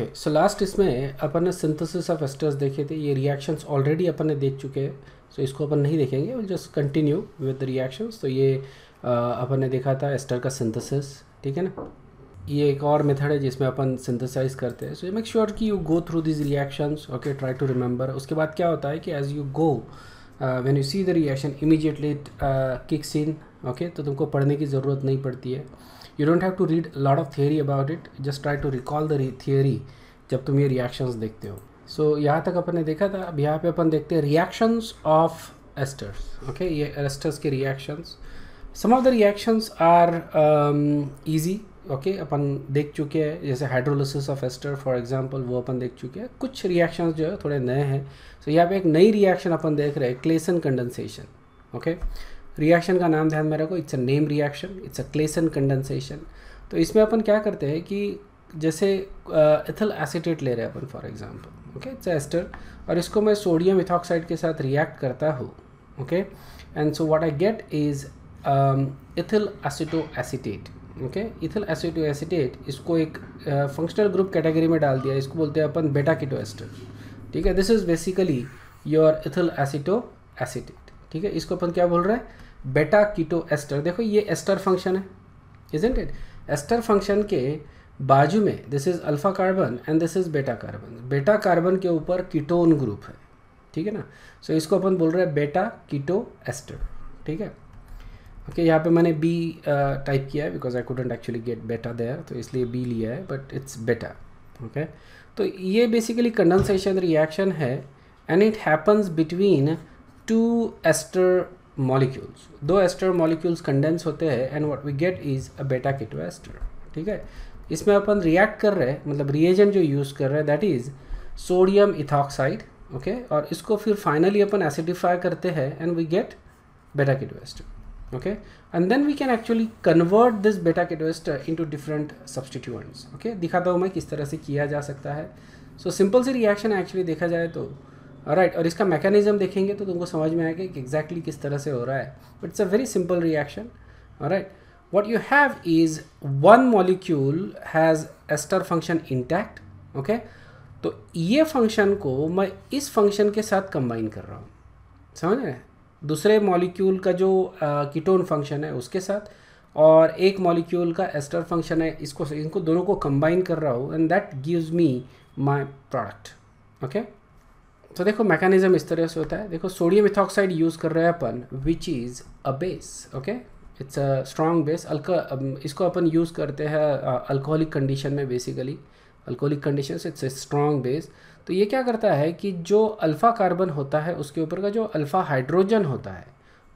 Okay so last इसमें अपन ने synthesis of esters देखे थे ये रिएक्शंस ऑलरेडी अपन ने देख चुके हैं सो so इसको अपन नहीं देखेंगे will just continue with reactions तो ये अपन ने देखा था एस्टर का सिंथेसिस ठीक है ना ये एक और मेथड है जिसमें अपन सिंथेसाइज करते हैं सो मेक श्योर कि you go through these reactions okay try to remember उसके बाद क्या होता है कि as you go when you see the reaction immediately kicks in okay तो तुमको पढ़ने की ज़रूरत नहीं पड़ती है you don't have to read lot of of about it just try to recall the the जब तुम ये रिएक्शंस देखते हो सो so, यहाँ तक अपन ने देखा था अब यहाँ पे अपन देखते हैं रिएक्शंस ऑफ एस्टर्स ओके ये एस्टर्स के reactions some of the reactions are easy okay अपन देख चुके हैं जैसे hydrolysis of ester for example वो अपन देख चुके हैं कुछ रिएक्शंस जो है थोड़े नए हैं सो so, यहाँ पे एक नई रिएक्शन अपन देख रहे हैं क्लेसन कंडेंसेशन ओके रिएक्शन का नाम ध्यान में रखो it's a name reaction it's a Claisen condensation तो इसमें अपन क्या करते हैं कि जैसे एथल एसिटेट ले रहे हैं अपन for example okay it's ester और इसको मैं सोडियम इथॉक्साइड के साथ रिएक्ट करता हूँ okay and so what I get is ethyl aceto acetate okay ethyl aceto acetate इसको एक फंक्शनल ग्रुप कैटेगरी में डाल दिया इसको बोलते हैं अपन बेटा किटो एस्टर ठीक है this is basically your ethyl aceto acetate ठीक है इसको अपन क्या बोल रहे हैं बेटा कीटो एस्टर देखो ये एस्टर फंक्शन है इज इट एस्टर फंक्शन के बाजू में this is alpha carbon and this is beta carbon beta carbon के ऊपर कीटोन ग्रुप है ठीक है ना सो so, इसको अपन बोल रहे हैं बेटा कीटो एस्टर ठीक है ओके okay, यहाँ पे मैंने बी टाइप uh, किया है because I couldn't actually get beta there तो इसलिए बी लिया है बट इट्स बेटा ओके तो ये बेसिकली कंडेंसेशन रिएक्शन है and it happens between two ester molecules दो एस्टर मॉलिक्यूल्स कंडेंस होते हैं and what we get is a beta keto ester ठीक है इसमें अपन रिएक्ट कर रहे हैं मतलब रिएजेंट जो यूज़ कर रहे हैं that is sodium ethoxide okay और इसको फिर फाइनली अपन एसिडिफाई करते हैं and we get beta ester okay and then we can actually convert this beta into different substituents okay दिखाता हूँ मैं किस तरह से किया जा सकता है सो सिंपल सी रिएक्शन एक्चुअली देखा जाए तो राइट right, और इसका मैकेनिज्म देखेंगे तो तुमको समझ में आएगा कि एग्जैक्टली किस तरह से हो रहा है but it's a very simple reaction right what you have is one molecule has ester function intact okay तो ये फंक्शन को मैं इस फंक्शन के साथ कंबाइन कर रहा हूँ समझ रहे दूसरे मॉलिक्यूल का जो कीटोन फंक्शन है उसके साथ और एक मॉलिक्यूल का एस्टर फंक्शन है इसको इनको दोनों को कंबाइन कर रहा हूँ and that gives me my product okay तो देखो मैकेनिज्म इस तरह से होता है देखो सोडियम इथॉक्साइड यूज़ कर रहे हैं अपन which is a base okay it's a strong base अल्का इसको अपन यूज़ करते हैं अल्कोहलिक कंडीशन में basically alcoholic condition it's a strong base तो ये क्या करता है कि जो अल्फ़ा कार्बन होता है उसके ऊपर का जो अल्फ़ा हाइड्रोजन होता है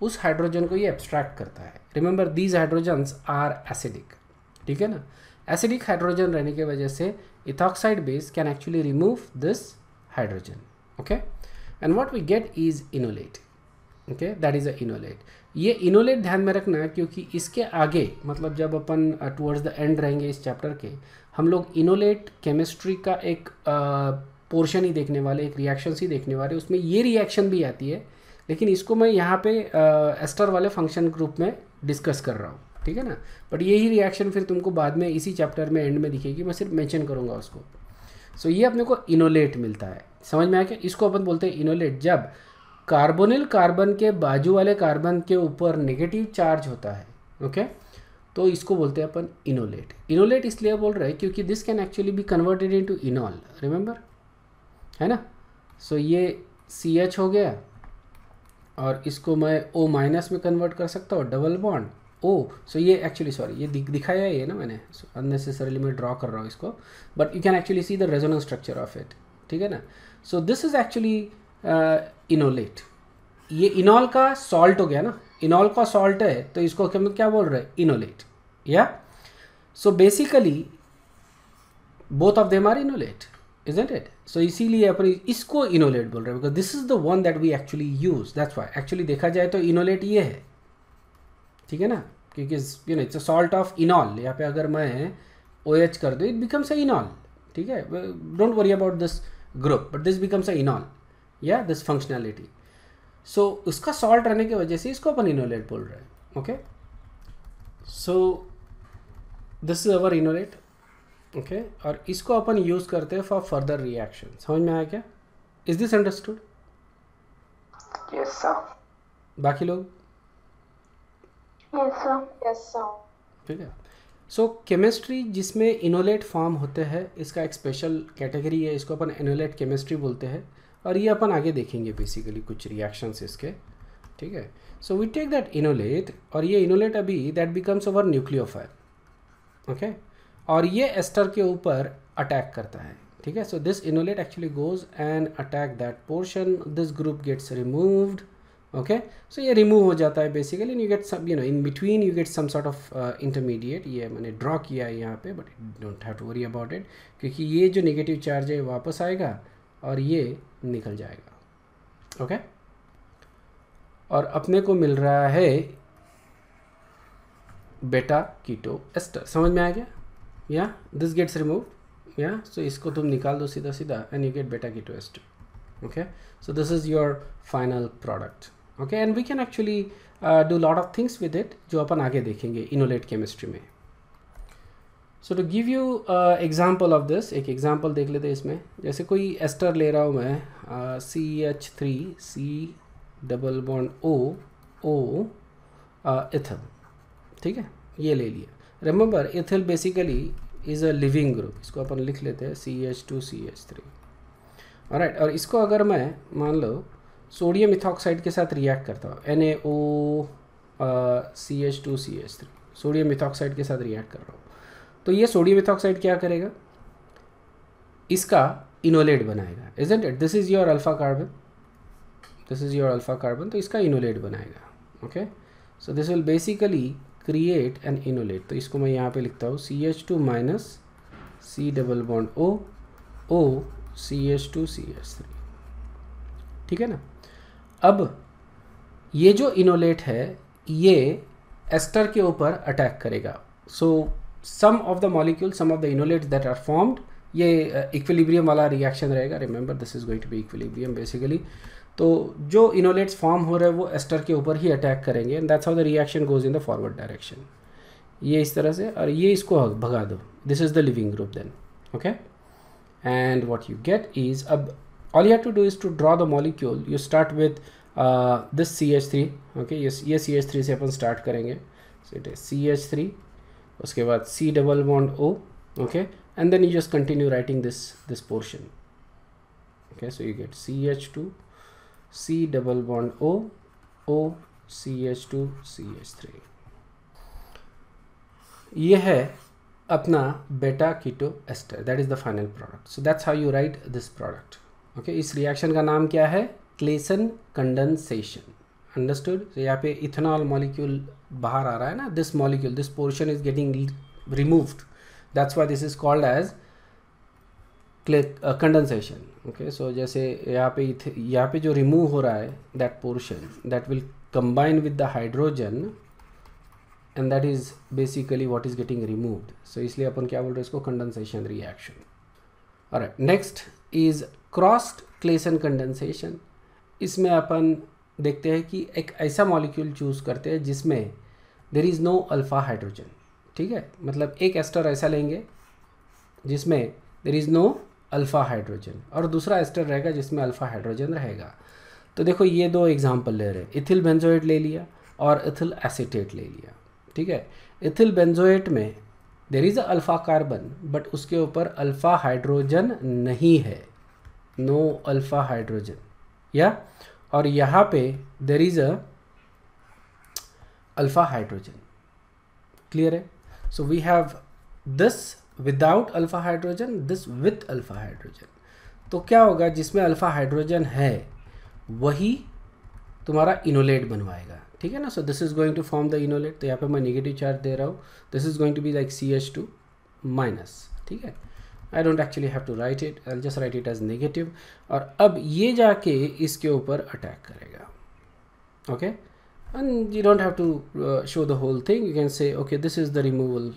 उस हाइड्रोजन को ये एब्स्ट्रैक्ट करता है remember these hydrogens are acidic ठीक है ना एसिडिक हाइड्रोजन रहने की वजह से ethoxide base can actually remove this hydrogen okay and what we get is enolate okay that is a enolate ये इनोलेट ध्यान में रखना है क्योंकि इसके आगे मतलब जब अपन टुवर्ड्स द एंड रहेंगे इस चैप्टर के हम लोग इनोलेट केमिस्ट्री का एक पोर्शन uh, ही देखने वाले एक रिएक्शन ही देखने वाले उसमें ये रिएक्शन भी आती है लेकिन इसको मैं यहाँ पे एस्टर uh, वाले फंक्शन ग्रुप में डिस्कस कर रहा हूँ ठीक है ना बट यही रिएक्शन फिर तुमको बाद में इसी चैप्टर में एंड में दिखेगी मैं सिर्फ मैंशन करूँगा उसको सो so, ये अपने को इनोलेट मिलता है समझ में आया क्या इसको अपन बोलते हैं इनोलेट जब कार्बोनिल कार्बन के बाजू वाले कार्बन के ऊपर नेगेटिव चार्ज होता है ओके तो इसको बोलते हैं अपन इनोलेट इनोलेट इसलिए बोल रहे हैं क्योंकि this can actually be converted into enol remember है ना सो so, ये सी एच हो गया और इसको मैं ओ माइनस में कन्वर्ट कर सकता हूँ double bond O oh, so ये एक्चुअली सॉरी ये दिखाया है है ना मैंने अननेसेसरीली मैं ड्रॉ कर रहा हूँ इसको but you can actually see the resonance structure of it ठीक है ना so this is actually enolate ये इनॉल का सॉल्ट हो गया ना इनॉल का सॉल्ट है तो इसको क्या बोल रहे हैं इनोलेट या so basically both of them are enolate isn't it so इसीलिए अपन इसको इनोलेट बोल रहे हैं because this is the one that we actually use that's why actually देखा जाए तो इनोलेट ये है ठीक है ना क्योंकि you know it's a salt of enol यहाँ पे अगर मैं ओ एच कर दूँ इट बिकम्स अ इनॉल ठीक है don't worry about this group but this becomes a enol या दिस फंक्शनैलिटी सो उसका सॉल्ट रहने की वजह से इसको अपन इनोलेट बोल रहे हैं okay so this is our enolate okay और इसको अपन यूज़ करते हैं फॉर फर्दर रिएक्शन समझ में आया क्या is this understood yes sir बाकी लोग ठीक है सो केमिस्ट्री जिसमें इनोलेट फॉर्म होते हैं इसका एक स्पेशल कैटेगरी है इसको अपन इनोलेट केमिस्ट्री बोलते हैं और ये अपन आगे देखेंगे बेसिकली कुछ रिएक्शंस इसके ठीक है so we take that enolate और ये इनोलेट अभी that becomes our nucleophile okay और ये एस्टर के ऊपर अटैक करता है ठीक है so this enolate actually goes and attack that portion this group gets removed okay so ये remove हो जाता है basically and you get some you know in between you get some sort of uh, intermediate ये मैंने draw किया है यहाँ पे but don't have to worry about it क्योंकि ये जो negative charge है वापस आएगा और ये निकल जाएगा okay और अपने को मिल रहा है बेटा कीटो एस्टर समझ में आ गया या दिस गेट्स रिमूव या सो इसको तुम निकाल दो सीधा सीधा and you get beta keto ester okay so this is your final product okay and we can actually do lot of things with it जो अपन आगे देखेंगे इनोलेट केमिस्ट्री में so to give you example of this एक एग्जाम्पल देख लेते हैं इसमें जैसे कोई एस्टर ले रहा हूँ मैं C H three C double bond O O ethyl ठीक है ये ले लिया remember ethyl basically is a leaving group इसको अपन लिख लेते हैं C H two C H three right और इसको अगर मैं मान लो सोडियम इथॉक्साइड के साथ रिएक्ट करता हूँ N A O C H two C H three sodium ethoxide के साथ रिएक्ट कर रहा हूँ तो ये सोडियम इथॉक्साइड क्या करेगा इसका इनोलेट बनाएगा is it this is your alpha carbon this is your alpha carbon तो इसका इनोलेट बनाएगा okay so this will basically create an enolate तो इसको मैं यहाँ पे लिखता हूँ C H two minus C double bond O O C H two C H three ठीक है ना अब ये जो इनोलेट है ये एस्टर के ऊपर अटैक करेगा so some of the molecule some of the enolate that are formed ये इक्विलिब्रियम uh, वाला रिएक्शन रहेगा remember this is going to be equilibrium basically तो जो इनोलेट्स फॉर्म हो रहे हैं वो एस्टर के ऊपर ही अटैक करेंगे and that's how the reaction goes in the forward direction ये इस तरह से और ये इसको भगा दो this is the leaving group then okay and what you get is अब all you have to do is to draw the molecule you start with uh, this CH3 okay yes ये CH3 से अपन start करेंगे so it is CH3 उसके बाद C double bond O okay and then you just continue writing this this portion okay so you get CH2 C double bond O O CH2 CH3 ये है अपना beta keto ester that is the final product so that's how you write this product okay इस reaction का नाम क्या है Klaassen condensation understood तो यहाँ पे इथेनॉल मॉलिक्यूल बाहर आ रहा है ना this molecule this portion is getting removed that's why this is called as condensation okay so जैसे यहाँ पे यहाँ पे जो रिमूव हो रहा है that portion that will combine with the hydrogen and that is basically what is getting removed so इसलिए अपन क्या बोल रहे हैं इसको कंडेंसेशन रिएक्शन और next is crossed Claisen condensation इसमें अपन देखते हैं कि एक ऐसा मॉलिक्यूल चूज़ करते हैं जिसमें there is no alpha hydrogen ठीक है मतलब एक एस्टर ऐसा लेंगे जिसमें there is no alpha hydrogen और दूसरा एस्टर रहेगा जिसमें अल्फ़ा हाइड्रोजन रहेगा तो देखो ये दो एग्जाम्पल ले रहे हैं इथिल बेंजोएट ले लिया और इथिल एसीटेट ले लिया ठीक है इथिल बेंजोएट में there is alpha carbon but उसके ऊपर अल्फ़ा हाइड्रोजन नहीं है नो अल्फा हाइड्रोजन या और यहाँ पे there is a alpha hydrogen clear है so we have this without alpha hydrogen this with alpha hydrogen तो क्या होगा जिसमें अल्फा हाइड्रोजन है वही तुम्हारा इनोलेट बनवाएगा ठीक है ना so this is going to form the enolate तो यहाँ पे मैं नेगेटिव चार्ज दे रहा हूँ this is going to be like C H two minus ठीक है I don't actually have to write it I just write it as negative और अब ये जाके इसके ऊपर अटैक करेगा okay and you don't have to show the whole thing you can say okay this is the removal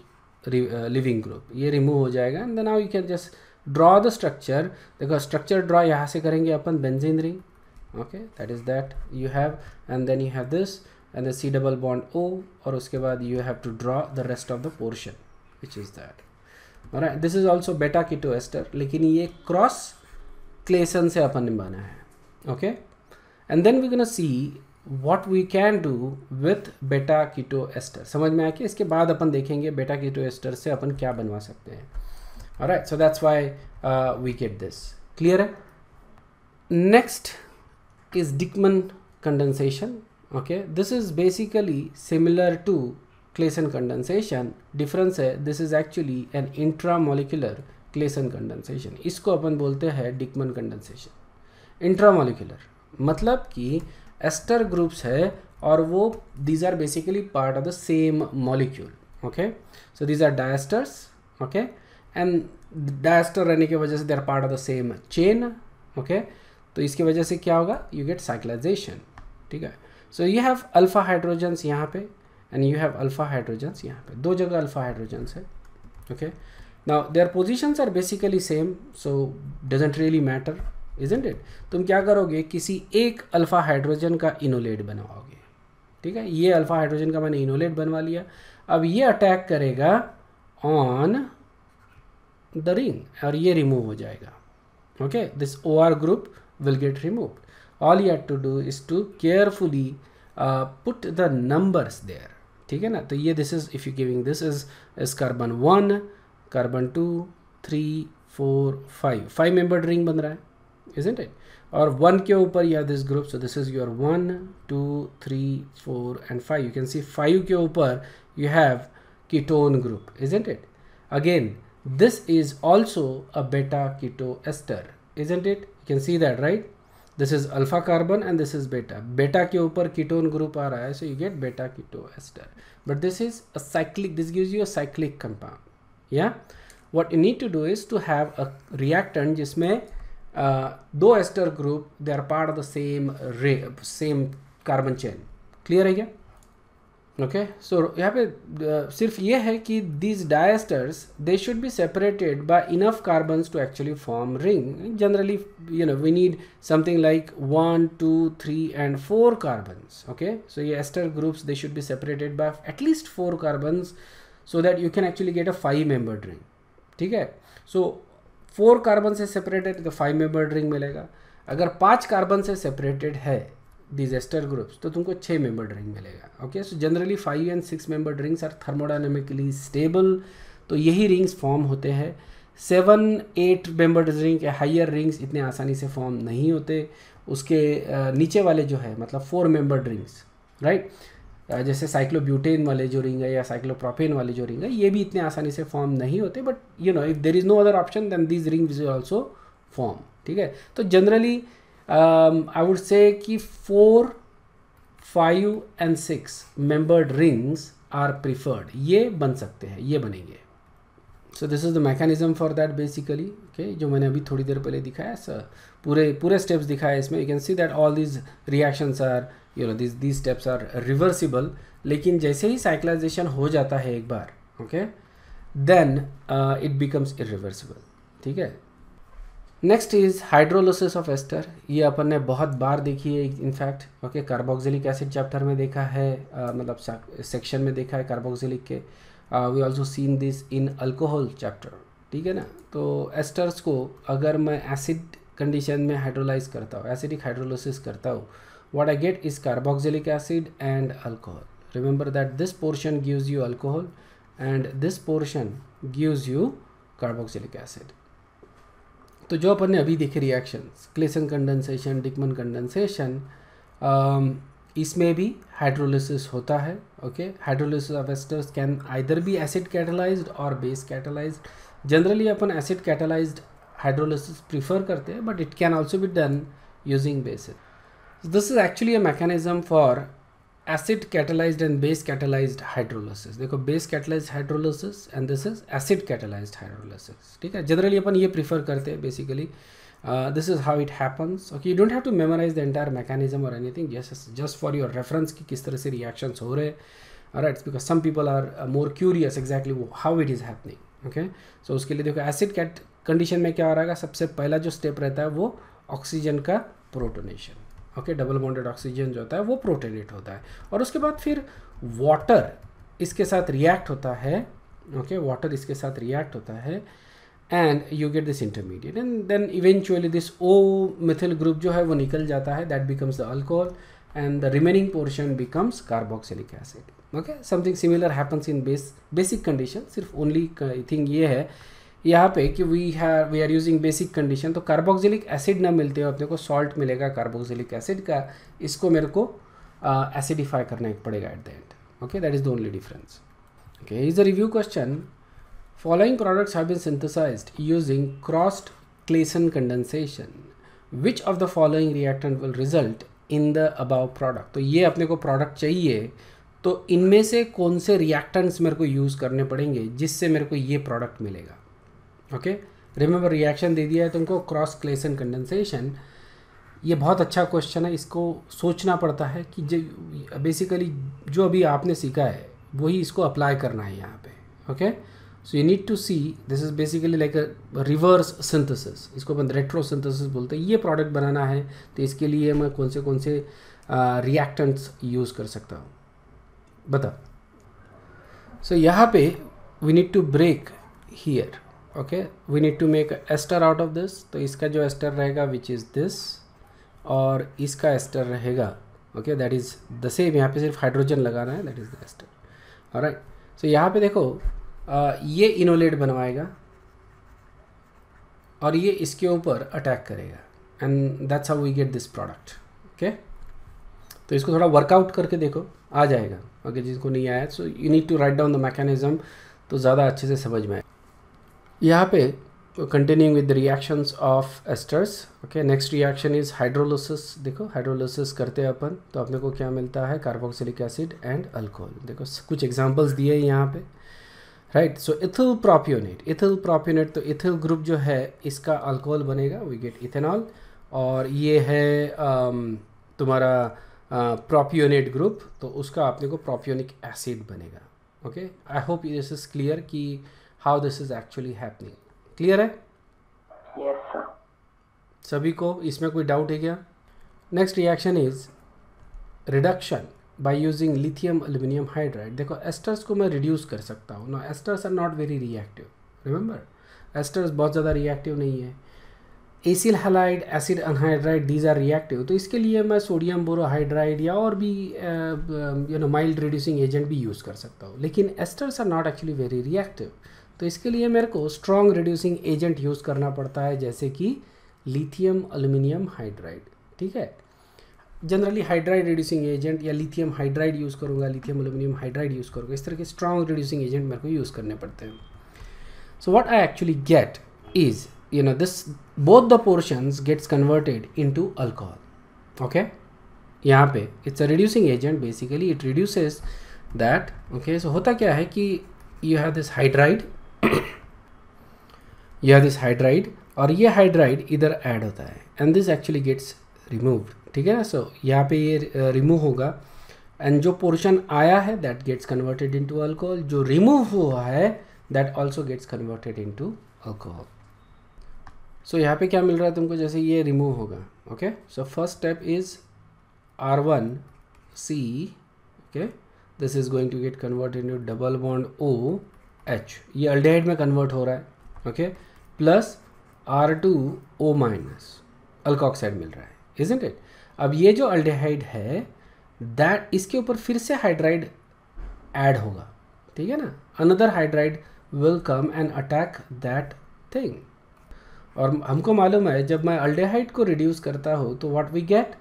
leaving group ये remove हो जाएगा and then now you can just draw the structure देखो structure draw यहाँ से करेंगे अपन benzene ring okay that is that you have and then you have this and the C double bond O और उसके बाद you have to draw the rest of the portion which is that और this is also beta keto ester लेकिन ये cross Klaassen से अपन ने बना है okay and then we gonna see what we can do with beta keto ester समझ में आया कि इसके बाद अपन देखेंगे बेटा कीटो एस्टर से अपन क्या बनवा सकते हैं और right so that's why we get this clear है next is Dieckmann condensation okay this is basically similar to Claisen condensation difference है this is actually an intramolecular Claisen condensation इसको अपन बोलते हैं डिकमन कंडेंसेशन इंट्रामोलिकुलर मतलब कि एस्टर ग्रुप्स है और वो these are basically part of the same molecule okay so these are diesters okay and diester रहने की वजह से they are part of the same chain okay तो इसकी वजह से क्या होगा यू गेट साइक्लाइजेशन ठीक है so you have alpha hydrogens यहाँ पे and you have alpha hydrogens यहाँ पे दो जगह अल्फ़ा हाइड्रोजन्स है ओके ना their positions are basically same so doesn't really matter isn't it तुम क्या करोगे किसी एक अल्फ़ा हाइड्रोजन का इनोलेट बनवाओगे ठीक है ये अल्फ़ा हाइड्रोजन का मैंने इनोलेट बनवा लिया अब ये अटैक करेगा ऑन द रिंग और ये रिमूव हो जाएगा okay this O R group will get remove all you have to do is to carefully put the numbers there ठीक है ना तो ये this is if you giving this is is carbon one carbon two three four five five member ring बन रहा है is it और one के ऊपर या this group so this is your one two three four and five you can see five के ऊपर you have ketone group is it this is also a beta keto ester is isn't it can see that right this is alpha carbon and this is beta beta के ऊपर ketone group आ रहा है so you get beta keto ester but this is a cyclic this gives you a cyclic compound या what you need to do is to have a reactant जिसमें दो ester group they are part of the same re same carbon chain clear है क्या okay सो यहाँ पे uh, सिर्फ ये है कि these diesters they should be separated by enough carbon to actually form ring generally you know we need something like one two three and four carbon okay so ये ester groups they should be separated by at least four carbon so that you can actually get a five member ring ठीक है सो four carbon से separated तो five member ring मिलेगा अगर पाँच carbon से सेपरेटेड है डिजेस्टर ग्रुप्स तो तुमको छः मेंबर ड्रिंक मिलेगा okay so generally five and six member rings are thermodynamically stable तो यही रिंग्स फॉर्म होते हैं सेवन एट मेंबर ड्रिंक या हाइयर रिंग्स इतने आसानी से फॉर्म नहीं होते उसके नीचे वाले जो है मतलब फोर मेंबर ड्रिंक्स राइट जैसे साइक्लोब्यूटेन वाले जो रिंग है या साइक्लोप्रोपेन वाले जो रिंग है ये भी इतने आसानी से फॉर्म नहीं होते but you know if there is no other option than this rings is also form ठीक है तो जनरली आई वुड से कि four five and six membered rings are preferred ये बन सकते हैं ये बनेंगे so this is the mechanism for that basically okay जो मैंने अभी थोड़ी देर पहले दिखाया सर पूरे पूरे स्टेप्स दिखाए इसमें you can see that all these reactions are you know this these steps are reversible लेकिन जैसे ही साइक्लाइजेशन हो जाता है एक बार okay then it becomes irreversible ठीक है next is hydrolysis of ester ये अपन ने बहुत बार देखी है in fact okay carboxylic acid chapter में देखा है uh, मतलब सेक्शन में देखा है कार्बोक्सिलिक के we also seen this in alcohol chapter ठीक है ना तो एस्टर्स को अगर मैं एसिड कंडीशन में हाइड्रोलाइज करता हूँ एसिडिक हाइड्रोलोसिस करता हूँ what I get is carboxylic acid and alcohol remember that this portion gives you alcohol and this portion gives you carboxylic acid तो जो अपन ने अभी देखे reactions Claisen condensation Dieckmann condensation इसमें भी हाइड्रोलिसिस होता है okay hydrolysis of esters can either be acid catalysed और बेस कैटलाइज्ड जनरली अपन एसिड कैटलाइज्ड हाइड्रोलिसिस प्रीफर करते हैं but it can also be done using bases this is actually a mechanism for acid catalysed and base catalysed hydrolysis देखो base catalysed hydrolysis and this is acid catalysed hydrolysis ठीक है generally अपन ये prefer करते हैं basically this is how it happens okay you don't have to memorise the entire mechanism और anything just for your reference की किस तरह से रिएक्शंस हो रहे हैं right because some people are more curious exactly वो how it is happening okay so उसके लिए देखो एसिड कैट कंडीशन में क्या हो रहा है सबसे पहला जो स्टेप रहता है वो ऑक्सीजन का protonation okay double bonded oxygen जो होता है वो प्रोटेनेट होता है और उसके बाद फिर वाटर इसके साथ रिएक्ट होता है ओके वाटर इसके साथ रिएक्ट होता है and you get this intermediate and then eventually this O methyl group जो है वो निकल जाता है that becomes the alcohol and the remaining portion becomes carboxylic acid okay something similar happens in base basic condition सिर्फ only thing ये है यहाँ पे कि वी है we are using basic condition तो कार्बोक्सिलिक एसिड ना मिलते हो अपने को सॉल्ट मिलेगा कार्बोक्सिलिक एसिड का इसको मेरे को एसिडिफाई uh, करना पड़ेगा at the end okay that is the only difference okay is the review question following products have been synthesised using crossed Claisen condensation which of the following reactant will result in the above product तो ये अपने को product चाहिए तो इनमें से कौन से रिएक्टेंट्स मेरे को यूज़ करने पड़ेंगे जिससे मेरे को ये प्रोडक्ट मिलेगा ओके रिमेंबर रिएक्शन दे दिया है तुमको क्रॉस क्लेसन कंडेंसेशन ये बहुत अच्छा क्वेश्चन है इसको सोचना पड़ता है कि जो बेसिकली जो अभी आपने सीखा है वही इसको अप्लाई करना है यहाँ पे okay so you need to see this is basically like a reverse synthesis इसको अपन रेट्रो सिंथेसिस बोलते हैं ये प्रोडक्ट बनाना है तो इसके लिए मैं कौन से कौन से रिएक्टेंट्स uh, यूज़ कर सकता हूँ बता सो so, यहाँ पे we need to break here okay we need to make ester out of this तो इसका जो एस्टर रहेगा विच इज़ दिस और इसका एस्टर रहेगा okay that is the same यहाँ पे सिर्फ हाइड्रोजन लगाना है that is the ester right so यहाँ पे देखो आ, ये इनोलेट बनवाएगा और ये इसके ऊपर अटैक करेगा and that's how we get this product okay तो इसको थोड़ा वर्कआउट करके देखो आ जाएगा ओके okay, जिसको नहीं आया so you need to write down the mechanism तो ज़्यादा अच्छे से समझ में आए यहाँ पे continuing with reactions of esters okay next reaction is hydrolysis देखो हाइड्रोलोसिस करते हैं अपन तो अपने को क्या मिलता है कार्बोक्सिलिक एसिड एंड अल्कोहल देखो कुछ एग्जांपल्स दिए यहाँ पे right so ethyl propionate ethyl propionate तो इथिल ग्रुप जो है इसका अल्कोहल बनेगा वी गेट इथेनॉल और ये है um, तुम्हारा प्रोपियोनेट uh, ग्रुप तो उसका अपने को प्रोपियोनिक एसिड बनेगा okay I hope this is clear कि how this is actually happening clear है yes, सभी को इसमें कोई डाउट है क्या next reaction is reduction by using lithium aluminium hydride देखो एस्टर्स को मैं रिड्यूस कर सकता हूँ ना esters are not very reactive remember esters बहुत ज़्यादा रिएक्टिव नहीं है acyl halide acid anhydride these are reactive तो इसके लिए मैं सोडियम बोरोहाइड्राइड या और भी you know mild reducing agent भी यूज़ कर सकता हूँ लेकिन esters are not actually very reactive तो इसके लिए मेरे को स्ट्रॉन्ग रिड्यूसिंग एजेंट यूज़ करना पड़ता है जैसे कि लिथियम अलूमिनियम हाइड्राइड ठीक है जनरली हाइड्राइड रिड्यूसिंग एजेंट या लिथियम हाइड्राइड यूज़ करूँगा लिथियम अल्यूमिनियम हाइड्राइड यूज़ करूँगा इस तरह के स्ट्रॉन्ग रिड्यूसिंग एजेंट मेरे को यूज़ करने पड़ते हैं so what I actually get is you know this both the portions gets converted into alcohol okay यहाँ पे it's a reducing agent basically it reduces that okay so होता क्या है कि यू हैव दिस हाइड्राइड यह this hydride और ये hydride इधर ऐड होता है and this actually gets removed ठीक है ना सो so, यहाँ पे ये रिमूव होगा एंड जो पोर्शन आया है that gets converted into alcohol जो रिमूव हुआ है that also gets converted into alcohol so यहाँ पे क्या मिल रहा है तुमको जैसे ये रिमूव होगा okay so first step is R one C okay this is going to get converted into double bond O H ये अल्डेहाइड में कन्वर्ट हो रहा है okay plus R two O minus alkoxide मिल रहा है इन इट अब ये जो अल्डेहाइड है दैट इसके ऊपर फिर से हाइड्राइड ऐड होगा ठीक है ना another hydride will come and attack that thing और हमको मालूम है जब मैं अल्डेहाइड को रिड्यूस करता हूँ तो what we get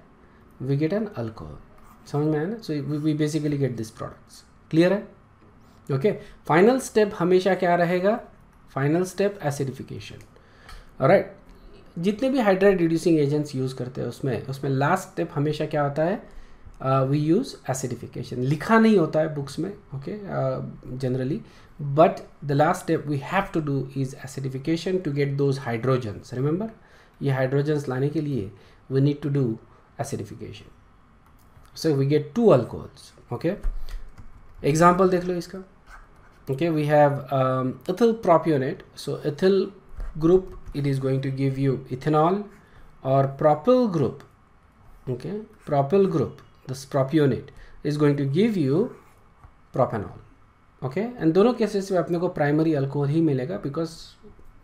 we get an alcohol समझ में आया ना so we basically get this products clear है ओके फाइनल स्टेप हमेशा क्या रहेगा फाइनल स्टेप एसिडिफिकेशन राइट जितने भी हाइड्रेट रिड्यूसिंग एजेंट्स यूज़ करते हैं उसमें उसमें लास्ट स्टेप हमेशा क्या होता है वी यूज़ एसिडिफिकेशन लिखा नहीं होता है बुक्स में okay generally but the last step we have to do is acidification to get those hydrogens remember ये हाइड्रोजन्स लाने के लिए we need to do acidification so we get two alcohols okay example देख लो इसका okay we have um, ethyl propionate so ethyl group it is going to give you ethanol or propyl group okay propyl group this propionate is going to give you propanol okay and dono cases mein अपने ko primary alcohol hi milega because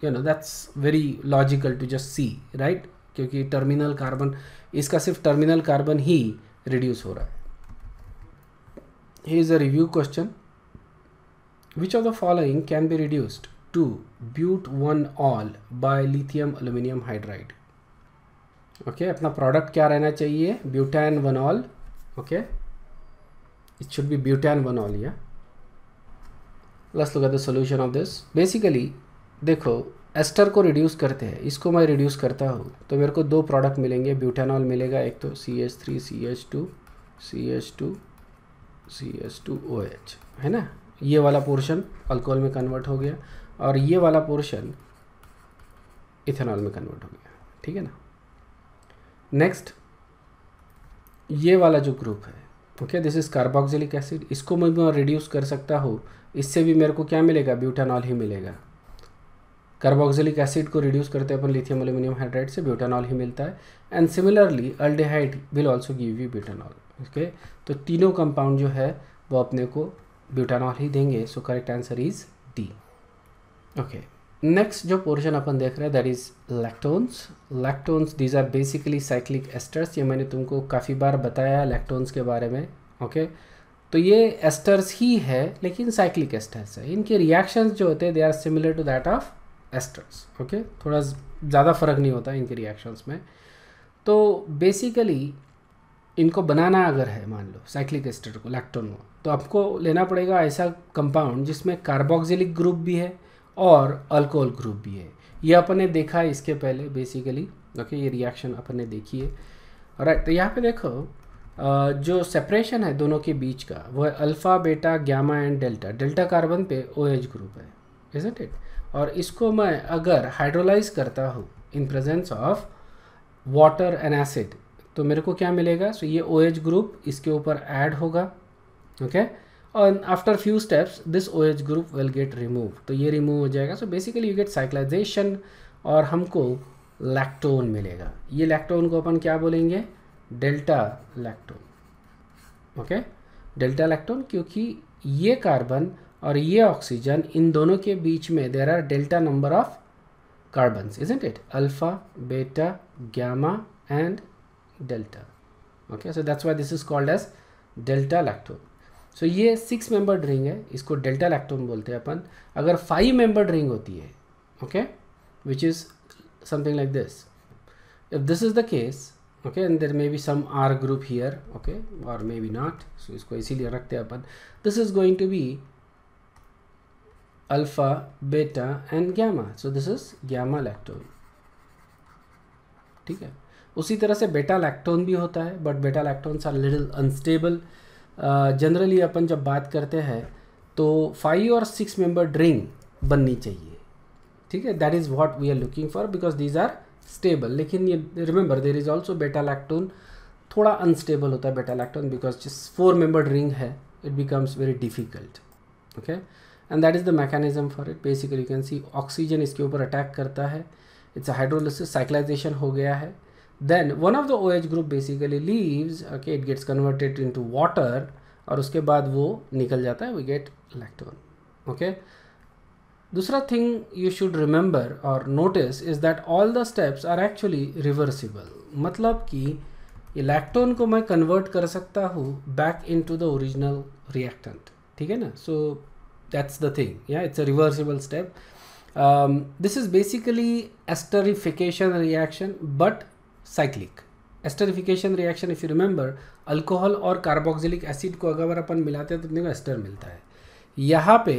you know that's very logical to just see right kyunki terminal carbon iska sirf terminal carbon hi reduce ho raha hai here is a review question Which of the following can be reduced to but one all by lithium aluminium hydride? Okay okay, अपना product क्या रहना चाहिए butanol okay it should be butanol या let's look the solution of this basically देखो ester को reduce करते हैं इसको मैं रिड्यूस करता हूँ तो मेरे को दो प्रोडक्ट मिलेंगे ब्यूटेनॉल मिलेगा एक तो C H three C H two C H two C H two O H है ना ये वाला पोर्शन अल्कोहल में कन्वर्ट हो गया और ये वाला पोर्शन इथेनॉल में कन्वर्ट हो गया ठीक है ना नेक्स्ट ये वाला जो ग्रुप है okay this is carboxylic acid इसको मैं रिड्यूस कर सकता हूँ इससे भी मेरे को क्या मिलेगा ब्यूटानॉल ही मिलेगा कार्बोक्सिलिक एसिड को रिड्यूस करते अपन लिथियम एल्यूमिनियम हाइड्राइड से ब्यूटानॉल ही मिलता है and similarly aldehyde will also give you butanol okay तो तीनों कंपाउंड जो है वो अपने को ब्यूटानॉल ही देंगे so correct answer is D okay next जो पोर्शन अपन देख रहे हैं that is lactones lactones these are basically cyclic esters ये मैंने तुमको काफ़ी बार बताया लैक्टोन्स के बारे में ओके okay? तो ये एस्टर्स ही है लेकिन साइक्लिक एस्टर्स है इनके रिएक्शंस जो होते हैं they are similar to that of esters okay थोड़ा ज़्यादा फर्क नहीं होता इनके रिएक्शंस में तो बेसिकली इनको बनाना अगर है मान लो साइक्लिक एस्टर को लैक्टोन को तो आपको लेना पड़ेगा ऐसा कंपाउंड जिसमें कार्बोक्सिलिक ग्रुप भी है और अल्कोहल ग्रुप भी है ये अपन ने देखा है इसके पहले बेसिकली ओके ये रिएक्शन अपन ने देखी है राइट तो यहाँ पे देखो जो सेपरेशन है दोनों के बीच का वो है alpha beta gamma and delta delta carbon पे ओ एच ग्रुप है इजंट इट और इसको मैं अगर हाइड्रोलाइज करता हूँ in presence of water and acid तो मेरे को क्या मिलेगा सो so, ये ओ OH ग्रुप इसके ऊपर ऐड होगा ओके और after few steps this O H group will get remove तो ये रिमूव हो जाएगा so basically you get cyclization और हमको लैक्टोन मिलेगा ये लैक्टोन को अपन क्या बोलेंगे delta lactone okay delta lactone क्योंकि ये कार्बन और ये ऑक्सीजन इन दोनों के बीच में there are delta number of carbon is it alpha beta gamma and delta okay so that's why this is called as delta lactone so ये six membered ring है इसको डेल्टा लैक्टोन बोलते हैं अपन अगर फाइव मेंबर्ड रिंग होती है okay which is something like this if this is the case okay and there may be some R group here okay और may be not so इसको इसीलिए रखते हैं अपन this is going to be alpha beta and gamma so this is gamma lactone ठीक है उसी तरह से बेटा लैक्टोन भी होता है but beta lactones are little unstable generally अपन जब बात करते हैं तो फाइव और सिक्स मेंबर ड्रिंग बननी चाहिए ठीक है that is what we are looking for because these are stable लेकिन ये remember there is also beta lactone थोड़ा अनस्टेबल होता है बेटा लैक्टोन बिकॉज जिस फोर मेंबर रिंग है it becomes very difficult okay and that is the mechanism for it basically you can see oxygen इसके ऊपर attack करता है it's hydrolysis cyclisation हो गया है then one of the OH group basically leaves okay it gets converted into water और उसके बाद वो निकल जाता है वी गेट लैक्टोन ओके दूसरा थिंग यू शुड रिमेंबर और notice is that all the steps are actually reversible मतलब कि इलेक्ट्रॉन को मैं कन्वर्ट कर सकता हूँ back into the original reactant ठीक है ना सो दैट्स द थिंग या it's a reversible step this is basically esterification reaction but cyclic esterification reaction if you remember alcohol और कार्बोक्सिलिक एसिड को अगर अपन मिलाते हैं तो अपने को एस्टर मिलता है यहाँ पे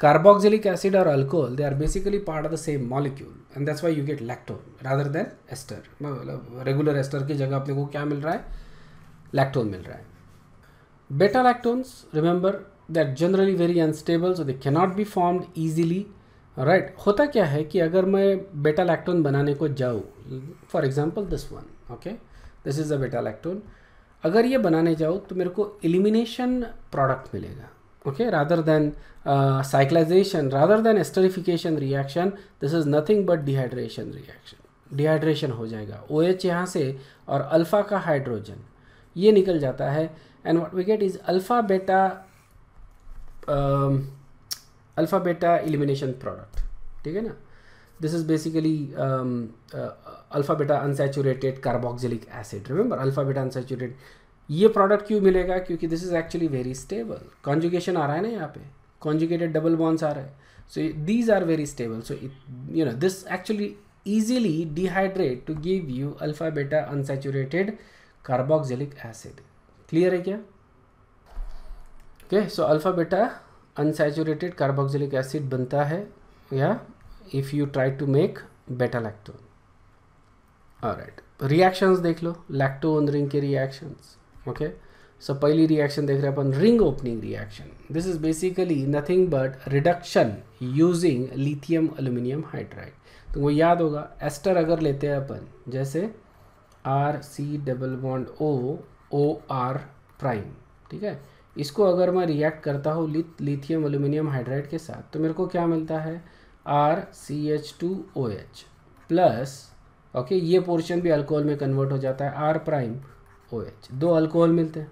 कार्बोक्सिलिक एसिड और alcohol they are basically part of the same molecule and that's why you get lactone rather than ester मतलब रेगुलर एस्टर की जगह अपने को क्या मिल रहा है लैक्टोन मिल रहा है beta lactones remember they're generally very unstable so they cannot be formed easily right right. होता क्या है कि अगर मैं बेटा लैक्टोन बनाने को जाऊँ for example this one okay this is a beta lactone अगर ये बनाने जाऊँ तो मेरे को एलिमिनेशन प्रोडक्ट मिलेगा okay rather than cyclization rather than esterification reaction this is nothing but dehydration reaction dehydration हो जाएगा ओ एच यहाँ से और अल्फ़ा का हाइड्रोजन ये निकल जाता है and what we get is alpha beta alpha beta elimination product ठीक है ना this is basically alpha beta unsaturated beta acid remember alpha beta unsaturated ये प्रोडक्ट क्यों मिलेगा क्योंकि this is actually very stable conjugation आ रहा है ना यहाँ पे कॉन्जुगेटेड डबल बॉन्स आ रहा है so these are very stable so you know this actually easily dehydrate to give you alpha beta unsaturated carboxylic acid clear है क्या okay so alpha beta unsaturated carboxylic acid बनता है या if you try to make beta lactone right reactions देख लो lactone ring के reactions okay so पहली reaction देख रहे हैं अपन ring opening reaction this is basically nothing but reduction using lithium aluminium hydride तो वो याद होगा एस्टर अगर लेते हैं अपन जैसे R C double bond O O R prime ठीक है इसको अगर मैं रिएक्ट करता हूँ लिथियम एल्यूमिनियम हाइड्राइड के साथ तो मेरे को क्या मिलता है R C H two O H plus okay ये पोर्शन भी अल्कोहल में कन्वर्ट हो जाता है आर प्राइम ओ एच दो अल्कोहल मिलते हैं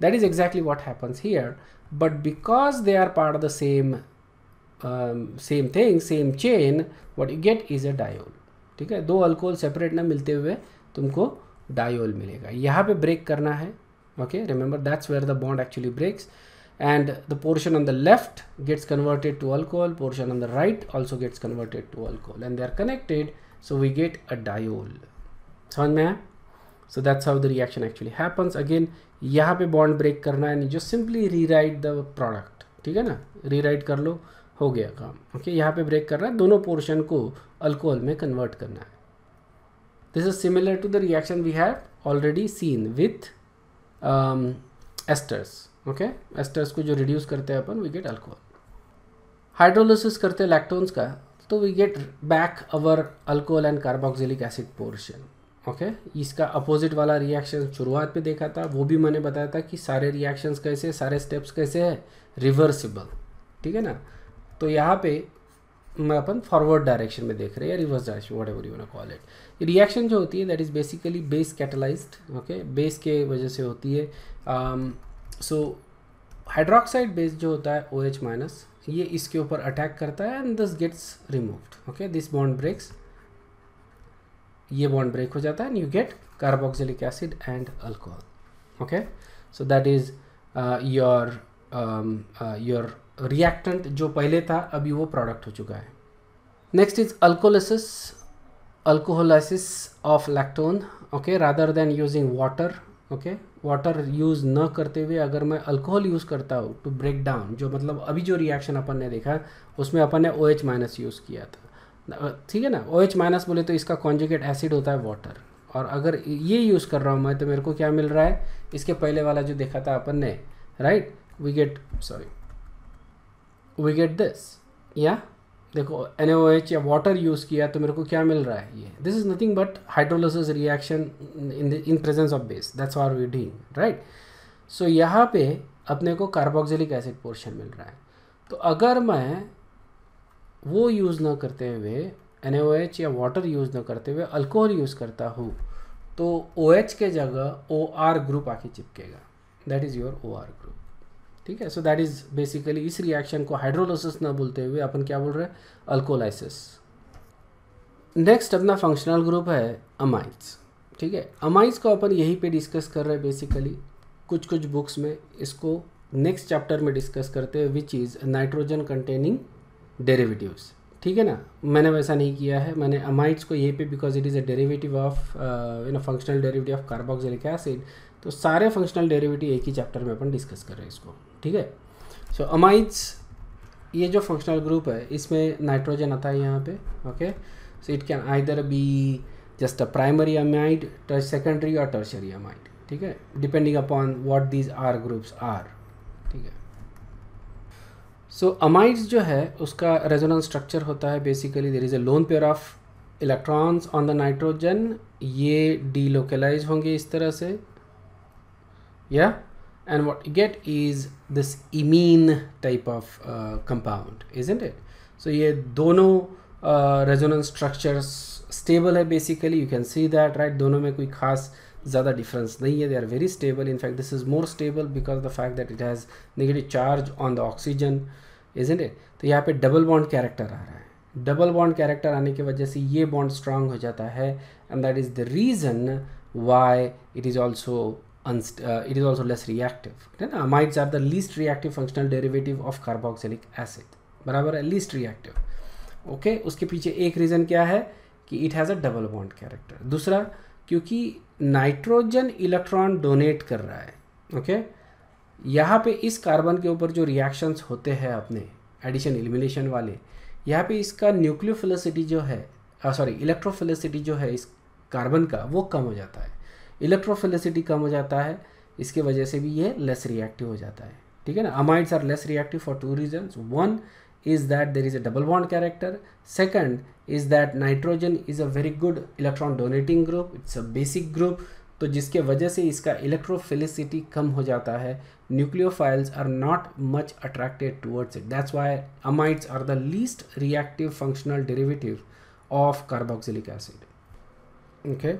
that is exactly what happens here but because they are part of the same same thing same chain what you get is a diol ठीक है दो अल्कोहल सेपरेट ना मिलते हुए तुमको डायोल मिलेगा यहाँ पे ब्रेक करना है okay remember that's where the bond actually breaks and the portion on the left gets converted to alcohol portion on the right also gets converted to alcohol and they are connected so we get a diol so that's how the reaction actually happens again यहाँ पे bond break करना है just simply rewrite the product theek hai na rewrite kar lo ho gaya kaam okay, यहाँ pe break karna hai dono portion ko alcohol mein convert karna hai this is similar to the reaction we have already seen with esters okay esters को जो reduce करते हैं अपन we get alcohol hydrolysis करते हैं lactones का तो we get back our alcohol and carboxylic acid portion okay इसका अपोजिट वाला रिएक्शन शुरुआत में देखा था वो भी मैंने बताया था कि सारे रिएक्शंस कैसे सारे स्टेप्स कैसे हैं रिवर्सिबल ठीक है ना तो यहाँ पे मैं अपन फॉरवर्ड डायरेक्शन में देख रहे हैं या reverse direction whatever you call it reaction जो होती है that is basically base catalyse okay base के वजह से होती है सो हाइड्रोक्साइड बेस जो होता है ओ एच माइनस ये इसके ऊपर अटैक करता है and this gets removed okay this bond breaks ये बॉन्ड ब्रेक हो जाता है and you get carboxylic acid and alcohol okay so that is your your reactant जो पहले था अभी वो प्रोडक्ट हो चुका है next is alcoholysis alcoholysis of lactone okay rather than using water okay water use न करते हुए अगर मैं अल्कोहल यूज़ करता हूँ टू ब्रेक डाउन जो मतलब अभी जो रिएक्शन अपन ने देखा उसमें अपन ने ओ एच माइनस यूज़ किया था ठीक है ना ओ एच माइनस बोले तो इसका कॉन्जुकेट एसिड होता है वाटर और अगर ये यूज़ कर रहा हूँ मैं तो मेरे को क्या मिल रहा है इसके पहले वाला जो देखा था अपन ने right we get sorry we get this या देखो एन या वाटर यूज़ किया तो मेरे को क्या मिल रहा है ये this is nothing but hydrolysis reaction in in presence of base that's are we doing right so यहाँ पे अपने को कार्बोक्सिलिक एसिड पोर्शन मिल रहा है तो अगर मैं वो यूज़ ना करते हुए एन या वाटर यूज़ ना करते हुए अल्कोहल यूज़ करता हूँ तो ओ OH के जगह ओ आर ग्रुप आके चिपकेगा that is your O R group ठीक है सो दैट इज बेसिकली इस रिएक्शन को हाइड्रोलोसिस ना बोलते हुए अपन क्या बोल रहे हैं अल्कोलाइसिस नेक्स्ट अपना फंक्शनल ग्रुप है अमाइड्स ठीक है अमाइड्स को अपन यहीं पे डिस्कस कर रहे हैं बेसिकली कुछ कुछ बुक्स में इसको नेक्स्ट चैप्टर में डिस्कस करते हैं which is nitrogen containing derivatives ठीक है ना मैंने वैसा नहीं किया है मैंने अमाइड्स को ये पे because it is a derivative of you know functional derivative of carboxylic acid तो सारे फंक्शनल डेरिवेटिव एक ही चैप्टर में अपन डिस्कस कर रहे हैं इसको ठीक है सो अमाइड्स ये जो फंक्शनल ग्रुप है इसमें नाइट्रोजन आता है यहाँ पे okay so it can either be just a primary amide secondary और टर्शरी अमाइड ठीक है depending upon what these are groups are ठीक है सो अमाइड्स जो है उसका रेजोनेंस स्ट्रक्चर होता है basically there is a lone pair of electrons on the nitrogen ये डीलोकलाइज होंगे इस तरह से या yeah? and what you get is this imine type of uh, compound isn't it so yeah uh, dono resonance structures stable hai basically you can see that right dono mein koi khas zyada difference nahi hai they are very stable in fact this is more stable because the fact that it has negative charge on the oxygen isn't it to yahan pe double bond character aa raha hai double bond character aane ki wajah ye bond strong ho jata hai and that is the reason why it is also uh, it is also less reactive. Then amides uh, are the least reactive functional derivative of carboxylic acid. बराबर है least reactive. Okay okay? उसके पीछे एक reason क्या है कि it has a double bond character दूसरा क्योंकि नाइट्रोजन इलेक्ट्रॉन डोनेट कर रहा है ओके okay? यहाँ पे इस कार्बन के ऊपर जो रिएक्शंस होते हैं अपने एडिशन एलिमिनेशन वाले यहाँ पे इसका न्यूक्लियोफिलिसिटी जो है सॉरी uh, इलेक्ट्रोफिलिसिटी जो है इस कार्बन का वो कम हो जाता है इलेक्ट्रोफिलिसिटी कम हो जाता है इसके वजह से भी ये लेस रिएक्टिव हो जाता है ठीक है ना amides are less reactive for two reasons one is that there is a double bond character second is that nitrogen is a very good electron donating group it's a basic group तो जिसके वजह से इसका electrophilicity कम हो जाता है nucleophiles are not much attracted towards it that's why amides are the least reactive functional derivative of carboxylic acid okay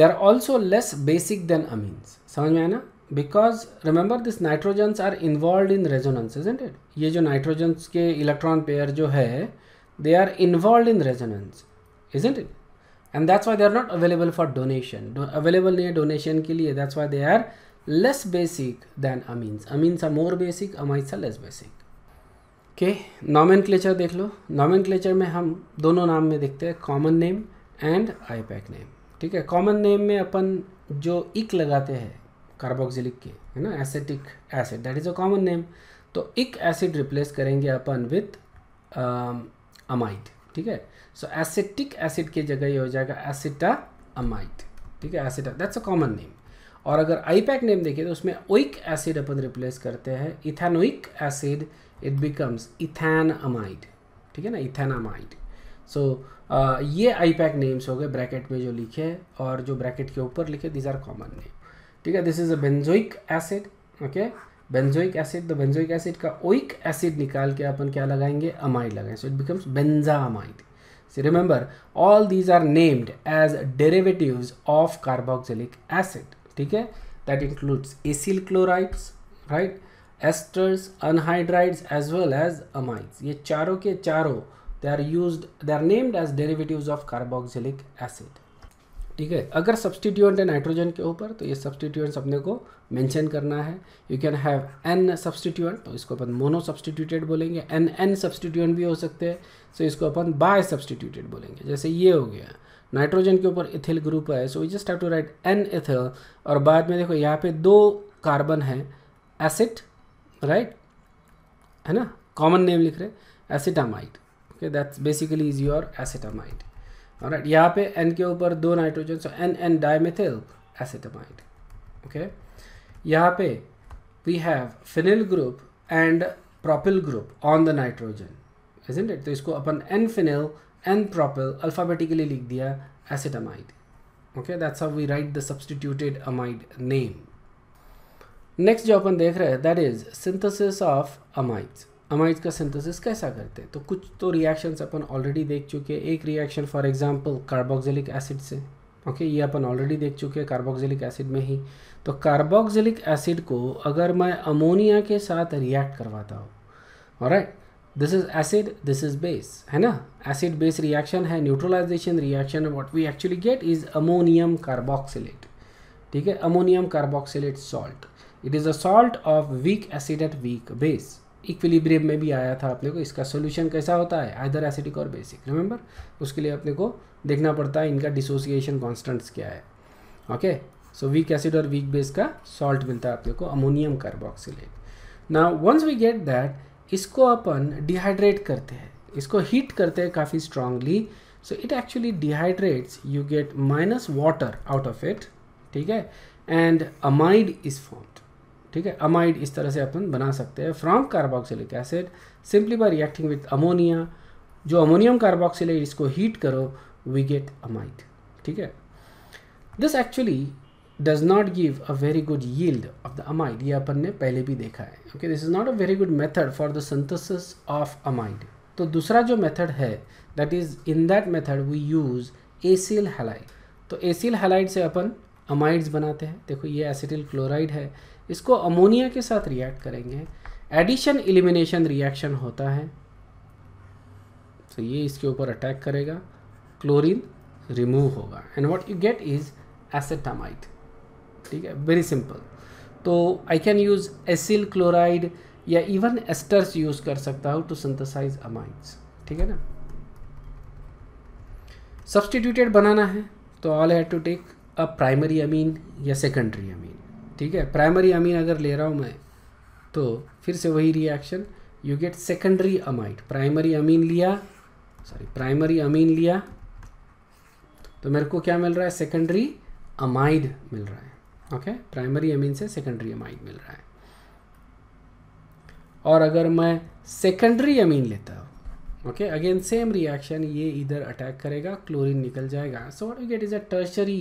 they are also less basic than amines समझ में आया ना because remember this nitrogens are involve in resonance is it ये जो nitrogens के electron pair जो है they are involve in resonance is it and that's why they are not available for donation available नहीं है डोनेशन के लिए that's why they are less basic than amines amines are more basic amines are less basic के क्लेचर देख लो clutcher में हम दोनों नाम में देखते हैं common name and IUPAC name ठीक है कॉमन नेम में अपन जो इक लगाते हैं कार्बोक्सिलिक के है ना acetic acid that is a common name तो इक एसिड रिप्लेस करेंगे अपन विथ अमाइड um, ठीक है सो एसिटिक एसिड की जगह ये हो जाएगा एसिटा अमाइड ठीक है aceta that's a common name और अगर आईपैक नेम देखिए तो उसमें ओइक एसिड अपन रिप्लेस करते हैं ethanoic acid it becomes ethanamide ठीक है ना ethanamide so so, uh, ये आई पैक नेम्स हो गए ब्रैकेट में जो लिखे और जो ब्रैकेट के ऊपर लिखे दिज आर कॉमन नेम ठीक है this is a benzoic acid okay benzoic acid तो बेंजोइक एसिड का ओइक एसिड निकाल के अपन क्या लगाएंगे अमाइड लगाएंगे so it becomes benzamide see remember all these are named as derivative of carboxylic acid ठीक है that includes acyl chlorides right esters anhydrides as well as amides ये चारों के चारों they are use they are named as derivatives of carboxylic acid ठीक है अगर substituent है नाइट्रोजन के ऊपर तो ये सब्सटीट्यूएंट्स अपने को मेंशन करना है you can have N substituent तो इसको अपन मोनो सब्सटीट्यूटेड बोलेंगे एन एन सब्सटीट्यूएंट भी हो सकते हैं सो तो इसको अपन बाय सब्सटीट्यूटेड बोलेंगे जैसे ये हो गया नाइट्रोजन के ऊपर इथिल ग्रुप है so we just have to write N ethyl और बाद में देखो यहाँ पे दो कार्बन है एसिड राइट right? है ना कॉमन नेम लिख रहे acetamide okay that's basically is your acetamide right यहाँ पे एन के ऊपर दो nitrogen so N N dimethyl acetamide okay यहाँ पे we have phenyl group and propyl group on the nitrogen it तो इसको अपन N phenyl N propyl alphabetically लिख दिया acetamide okay that's how we write the substituted amide name next जो अपन देख रहे हैं that is synthesis of amides अमाइज का सिंथेसिस कैसा करते हैं तो कुछ तो रिएक्शंस अपन ऑलरेडी देख चुके हैं एक reaction for example carboxylic acid से ओके ये अपन ऑलरेडी देख चुके हैं कार्बोक्सिलिक एसिड में ही तो कार्बोक्सिलिक एसिड को अगर मैं अमोनिया के साथ रिएक्ट करवाता हूँ right this is acid this is base है ना एसिड बेस रिएक्शन है neutralisation reaction what we actually get is ammonium carboxylate ठीक है ammonium carboxylate salt it is a salt of weak acid at weak base equilibrium में भी आया था अपने को इसका सोल्यूशन कैसा होता है आइदर एसिडिक और बेसिक रिमेंबर उसके लिए अपने को देखना पड़ता है इनका डिसोसिएशन कॉन्स्टेंट्स क्या है ओके सो वीक एसिड और वीक बेस का सॉल्ट मिलता है अपने को अमोनियम कार्बोक्सिलेट ना वंस वी गेट दैट इसको अपन डिहाइड्रेट करते हैं इसको हीट करते हैं काफ़ी strongly so it actually dehydrates you get minus water out of it ठीक है एंड अमाइड इज फॉर्म ठीक है अमाइड इस तरह से अपन बना सकते हैं from carboxylic acid simply by reacting with ammonia जो अमोनियम कार्बोक्सिलेट इसको हीट करो वी गेट अमाइड ठीक है this actually does not give a very good yield of the amide ये अपन ने पहले भी देखा है okay this is not a very good method for the synthesis of amide तो दूसरा जो मेथड है that is in that method we use acyl halide तो एसिल हेलाइड से अपन अमाइड्स बनाते हैं देखो ये एसिटिल क्लोराइड है इसको अमोनिया के साथ रिएक्ट करेंगे एडिशन एलिमिनेशन रिएक्शन होता है तो ये इसके ऊपर अटैक करेगा क्लोरीन रिमूव होगा and what you get is acetamide ठीक है वेरी सिंपल तो I can use acyl chloride या इवन एस्टर्स यूज़ कर सकता हूँ टू सिंथेसाइज अमाइड्स ठीक है ना सब्सटीट्यूटेड बनाना है तो all had to take a primary amine या सेकेंडरी अमीन ठीक है प्राइमरी अमीन अगर ले रहा हूँ मैं तो फिर से वही reaction you get secondary amide primary amine लिया सॉरी प्राइमरी अमीन लिया तो मेरे को क्या मिल रहा है सेकेंडरी अमाइड मिल रहा है ओके प्राइमरी अमीन से सेकेंडरी अमाइड मिल रहा है और अगर मैं सेकेंडरी अमीन लेता हूँ ओके अगेन सेम रिएक्शन ये इधर अटैक करेगा क्लोरीन निकल जाएगा so what you get is a tertiary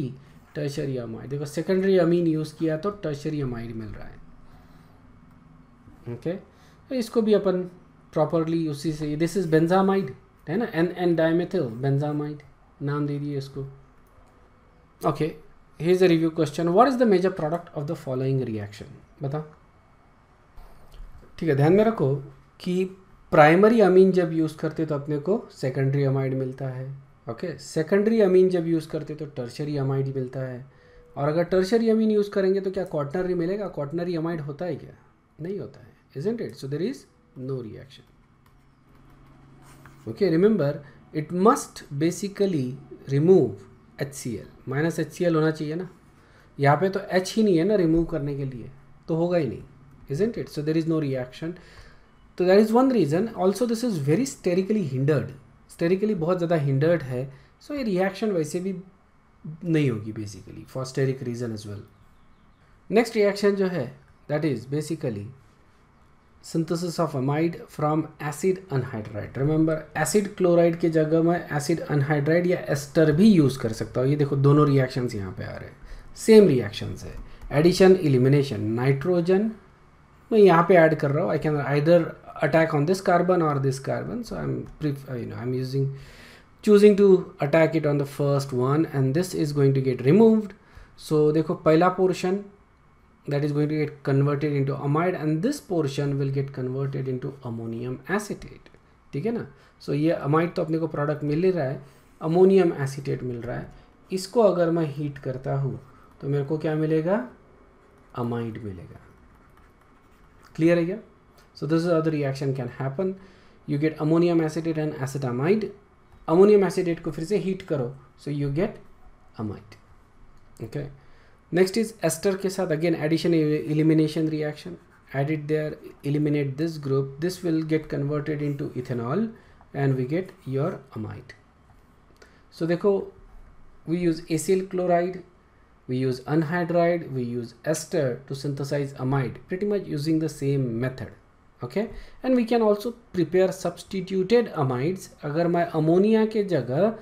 tertiary amide देखो सेकेंडरी अमीन यूज़ किया तो टर्शरी अमाइड मिल रहा है ओके okay? तो इसको भी अपन प्रॉपरली उसी से दिस इज़ बेंजामाइड है ना एन एन डायमेथिल बेंजामाइड नाम दे दिए इसको okay here's a review question what is the major product of the following reaction बता ठीक है ध्यान में रखो कि प्राइमरी अमीन जब यूज़ करते तो अपने को सेकेंडरी अमाइड मिलता है ओके सेकेंडरी अमीन जब यूज़ करते तो टर्शरी अमाइड मिलता है और अगर टर्शरी अमीन यूज़ करेंगे तो क्या क्वार्टनरी मिलेगा क्वार्टनरी अमाइड होता है क्या नहीं होता है isn't it so there is no reaction okay remember it must basically remove H C L minus H C L होना चाहिए ना यहाँ पे तो एच ही नहीं है ना रिमूव करने के लिए तो होगा ही नहीं isn't it so there is no reaction तो that is one reason also this is very sterically hindered sterically बहुत ज़्यादा हिंडर्ड है सो ये रिएक्शन वैसे भी नहीं होगी basically for steric reason as well next reaction जो है that is basically synthesis of amide from acid anhydride remember acid chloride की जगह मैं एसिड अनहाइड्राइड या एस्टर भी यूज़ कर सकता हूँ ये देखो दोनों रिएक्शंस यहाँ पे आ रहे हैं सेम रिएक्शंस है एडिशन इलिमिनेशन नाइट्रोजन मैं यहाँ पे ऐड कर रहा हूँ I can either attack on this carbon or this carbon so i'm you know i'm using choosing to attack it on the first one and this is going to get removed so dekho pehla portion that is going to get converted into amide and this portion will get converted into ammonium acetate theek hai na so, ye amide to apne ko product mil hi raha hai ammonium acetate mil raha hai इसको अगर मैं heat करता हूँ तो मेरे को क्या मिलेगा अमाइड मिलेगा क्लियर है क्या So this is how the reaction can happen. You get ammonium acetate and acetamide. Ammonium acetate को फिर से heat करो. So you get amide. Okay. Next is ester के साथ again addition elimination reaction. Add it there, eliminate this group. This will get converted into ethanol and we get your amide. So देखो we use acyl chloride we use anhydride, we use ester to synthesize amide, pretty much using the same method. Okay and we can also prepare substituted amides अगर मैं ammonia के जगह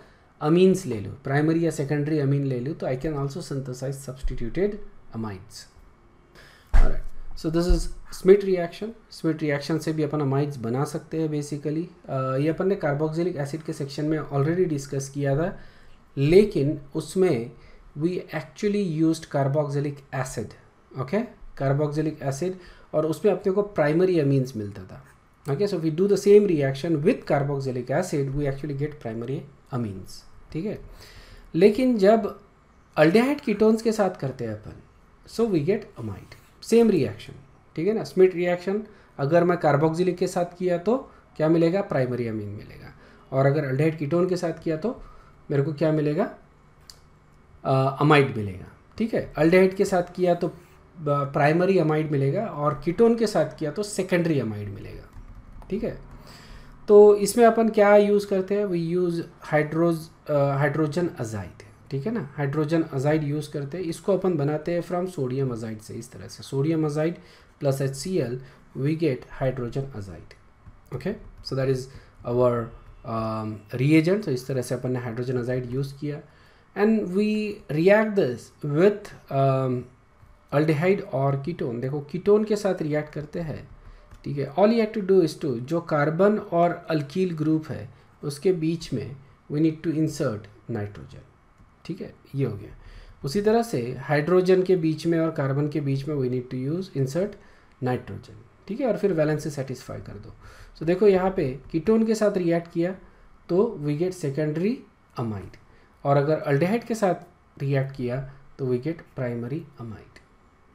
amines ले लूँ primary या secondary अमीन ले लूँ तो I can also synthesise substituted amides so this is Schmidt reaction Schmidt reaction से भी अपन अमाइड्स बना सकते हैं बेसिकली uh, ये अपन ने कार्बोक्सिलिक एसिड के सेक्शन में ऑलरेडी डिस्कस किया था लेकिन उसमें we actually use carboxylic acid okay carboxylic acid और उसमें अपने को प्राइमरी अमीन्स मिलता था okay so we do the same reaction with carboxylic acid we actually get primary amines ठीक है लेकिन जब अल्डेहाइड कीटोन्स के साथ करते हैं अपन so we get amide same reaction ठीक है ना स्मिट रिएक्शन अगर मैं कार्बोक्सिलिक के साथ किया तो क्या मिलेगा प्राइमरी अमीन मिलेगा और अगर अल्डेहाइड कीटोन के साथ किया तो मेरे को क्या मिलेगा अमाइड uh, मिलेगा ठीक है अल्डेहाइड के साथ किया तो प्राइमरी अमाइड मिलेगा और कीटोन के साथ किया तो सेकेंडरी अमाइड मिलेगा ठीक है तो इसमें अपन क्या यूज़ करते हैं we use hydro hydrogen azide ठीक है ना हाइड्रोजन अजाइड यूज़ करते हैं इसको अपन बनाते हैं फ्रॉम सोडियम अजाइड से इस तरह से sodium azide plus H we get hydrogen azide okay so that is our um, reagent so इस तरह से अपन ने हाइड्रोजन अजाइड यूज़ किया and we react this with aldehyde और कीटोन देखो कीटोन के साथ रिएक्ट करते हैं ठीक है all you have to do is to जो कार्बन और अल्कील ग्रुप है उसके बीच में we need to insert nitrogen ठीक है ये हो गया उसी तरह से हाइड्रोजन के बीच में और कार्बन के बीच में we need to use insert nitrogen ठीक है और फिर वैलेंस से सेटिस्फाई कर दो सो so, देखो यहाँ पे कीटोन के साथ रिएक्ट किया तो वी गेट सेकेंडरी अमाइड और अगर अल्डेहाइड के साथ रिएक्ट किया तो वी गेट प्राइमरी अमाइड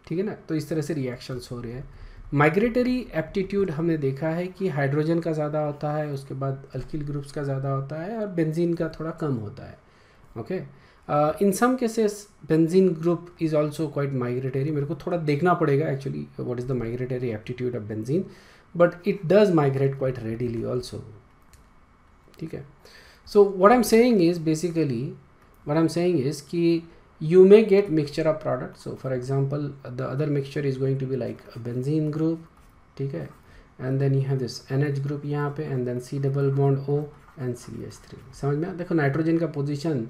ठीक है ना तो इस तरह से रिएक्शंस हो रहे हैं माइग्रेटरी एप्टीट्यूड हमने देखा है कि हाइड्रोजन का ज़्यादा होता है उसके बाद अल्किल ग्रुप्स का ज़्यादा होता है और बेंजीन का थोड़ा कम होता है okay in some cases benzene group is also quite migratory मेरे को थोड़ा देखना पड़ेगा actually what is the migratory aptitude of benzene but it does migrate quite readily also ठीक है so what I am saying is basically what I am saying is कि you may get mixture of product so for example the other mixture is going to be like a benzene group theek hai and then you have this NH group yahan pe and then C double bond O and CH3 mein aaya dekho nitrogen ka position